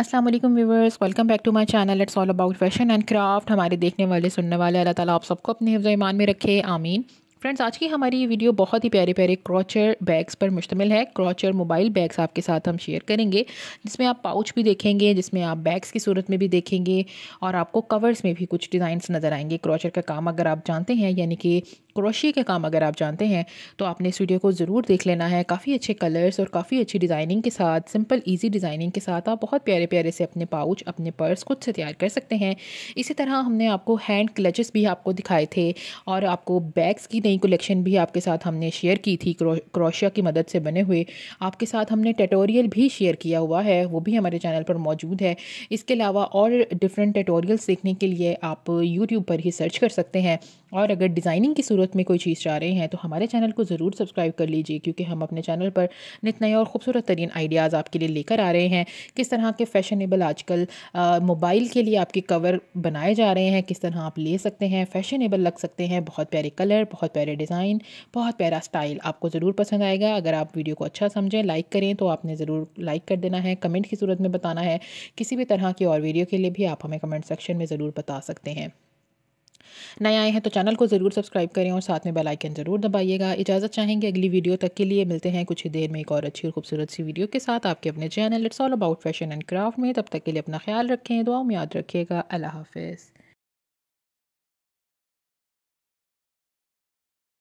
अस्सलाम वालेकुम viewers welcome back to my channel it's all about fashion and craft हमारे देखने वाले सुनने वाले अल्लाह ताला आप सबको अपने हिफ्ज़ ईमान में रखे आमीन फ्रेंड्स आज की हमारी वीडियो बहुत ही प्यारे प्यारे क्रॉचर बैग्स पर मुश्तमिल है क्रॉचर मोबाइल बैग्स आपके साथ हम शेयर करेंगे जिसमें आप पाउच भी देखेंगे जिसमें आप बैग्स की सूरत में भी देखेंगे और आपको कवर्स में भी कुछ डिज़ाइंस नज़र आएंगे क्रॉचर का काम अगर आप जानते हैं यानी कि क्रोशिया के काम अगर आप जानते हैं तो आपने इस वीडियो को ज़रूर देख लेना है काफ़ी अच्छे कलर्स और काफ़ी अच्छी डिज़ाइनिंग के साथ सिंपल इजी डिज़ाइनिंग के साथ आप बहुत प्यारे प्यारे से अपने पाउच अपने पर्स खुद से तैयार कर सकते हैं इसी तरह हमने आपको हैंड क्लचेस भी आपको दिखाए थे और आपको बैग्स की नई कलेक्शन भी आपके साथ हमने शेयर की थी क्रोशिया की मदद से बने हुए आपके साथ हमने टटोरियल भी शेयर किया हुआ है वो भी हमारे चैनल पर मौजूद है इसके अलावा और डिफरेंट टेटोरियल्स देखने के लिए आप यूट्यूब पर ही सर्च कर सकते हैं और अगर डिज़ाइनिंग की सूरत में कोई चीज़ चाह रहे हैं तो हमारे चैनल को ज़रूर सब्सक्राइब कर लीजिए क्योंकि हम अपने चैनल पर नित नए और ख़ूबसूरत तरीन आइडियाज़ आपके लिए लेकर आ रहे हैं किस तरह के फैशनेबल आजकल मोबाइल के लिए आपके कवर बनाए जा रहे हैं किस तरह आप ले सकते हैं फैशनेबल लग सकते हैं बहुत प्यारे कलर बहुत प्यारे डिज़ाइन बहुत प्यारा स्टाइल आपको ज़रूर पसंद आएगा अगर आप वीडियो को अच्छा समझें लाइक करें तो आपने ज़रूर लाइक कर देना है कमेंट की सूरत में बताना है किसी भी तरह की और वीडियो के लिए भी आप हमें कमेंट सेक्शन में ज़रूर बता सकते हैं नए आए हैं तो चैनल को ज़रूर सब्सक्राइब करें और साथ में बेल आइकन ज़रूर दबाइएगा इजाज़त चाहेंगे अगली वीडियो तक के लिए मिलते हैं कुछ ही देर में एक और अच्छी और खूबसूरत सी वीडियो के साथ आपके अपने channel it's all about fashion and craft में तब तक के लिए अपना ख्याल रखें दुआ में याद रखिएगा अल्लाह हाफिज़